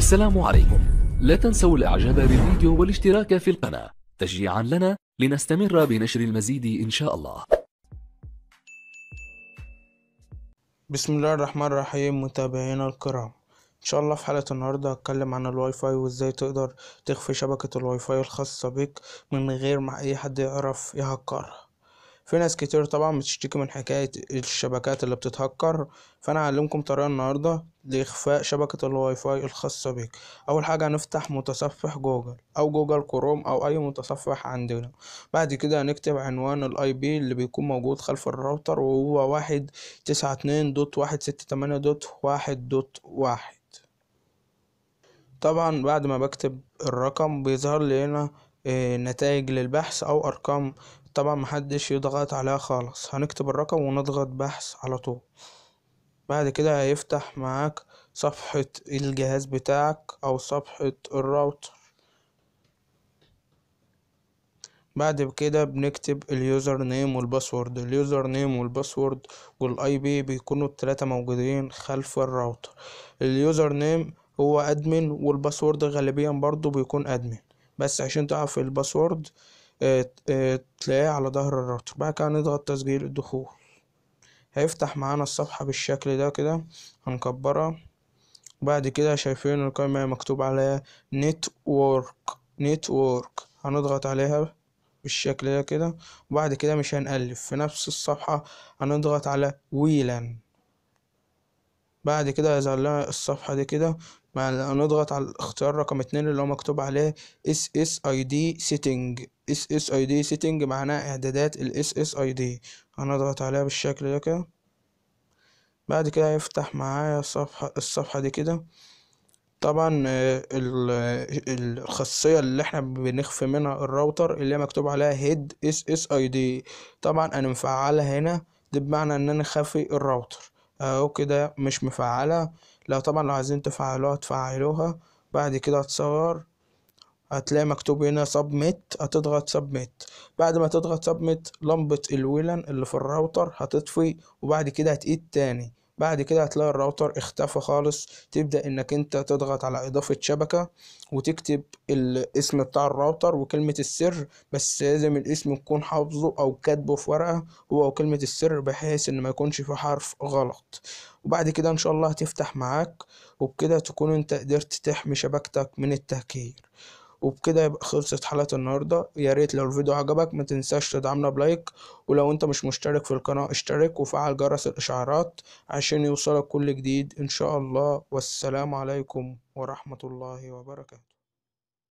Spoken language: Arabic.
السلام عليكم لا تنسوا الاعجاب بالفيديو والاشتراك في القناة تشجيعا لنا لنستمر بنشر المزيد إن شاء الله بسم الله الرحمن الرحيم متابعينا الكرام ان شاء الله في حلقة النهاردة هتكلم عن الواي فاي وازاي تقدر تخفي شبكة الواي فاي الخاصة بك من غير ما اي حد يعرف يهكرها في ناس كتير طبعا بتشتكي من حكاية الشبكات اللي بتتهكر فانا هعلمكم طريقة النهاردة لإخفاء شبكة الواي فاي الخاصة بيك أول حاجة هنفتح متصفح جوجل أو جوجل كروم أو أي متصفح عندنا بعد كده هنكتب عنوان الاي بي اللي بيكون موجود خلف الراوتر وهو واحد تسعة اتنين دوت واحد ستة تمانية دوت واحد دوت واحد طبعا بعد ما بكتب الرقم بيظهر لي هنا آه، نتائج للبحث او ارقام طبعا محدش يضغط عليها خالص هنكتب الرقم ونضغط بحث على طول بعد كده هيفتح معاك صفحة الجهاز بتاعك او صفحة الراوتر بعد كده بنكتب اليوزر نيم والباسورد اليوزر نيم والباسورد والاي بي بيكونوا التلاتة موجودين خلف الراوتر اليوزر نيم هو ادمن والباسورد غالبيا برضو بيكون ادمن بس عشان تعرف الباسورد آه، آه، تلاقيه على ظهر الراوتر بعد كده نضغط تسجيل الدخول هيفتح معانا الصفحة بالشكل ده كده هنكبرها بعد كده شايفين القائمة مكتوب عليها نت وورك هنضغط عليها بالشكل ده كده وبعد كده مش هنألف في نفس الصفحة هنضغط على ويلان بعد كده هيظهر لنا الصفحة دي كده هنضغط على الاختيار رقم اتنين اللي هو مكتوب عليه اس اس اي دي سيتنج اس اس اي دي سيتنج اعدادات الاس اس اي دي هنضغط عليها بالشكل ده كده بعد كده هيفتح معايا الصفحة الصفحة دي كده طبعا آه، الخاصية اللي احنا بنخفي منها الراوتر اللي هي مكتوب عليها هيد اس اس اي دي طبعا انا مفعلها هنا ده بمعنى ان انا خافي الراوتر اهو كده مش مفعلة لو طبعا لو عايزين تفعلوها تفعلوها بعد كده هتصغر هتلاقي مكتوب هنا سبميت هتضغط سبميت بعد ما تضغط سبميت لمبة الويلان اللي في الراوتر هتطفي وبعد كده هتقيد تاني بعد كده هتلاقي الراوتر اختفى خالص تبدأ انك انت تضغط على اضافة شبكة وتكتب الاسم بتاع الراوتر وكلمة السر بس لازم الاسم تكون حافظه او كاتبه في ورقة هو وكلمة السر بحيث ان ما يكونش في حرف غلط وبعد كده ان شاء الله هتفتح معاك وبكده تكون انت قدرت تحمي شبكتك من التهكير وبكده يبقى خلصت حلقة النهاردة ياريت لو الفيديو عجبك ما تنساش تدعمنا بلايك ولو انت مش مشترك في القناة اشترك وفعل جرس الاشعارات عشان يوصلك كل جديد ان شاء الله والسلام عليكم ورحمة الله وبركاته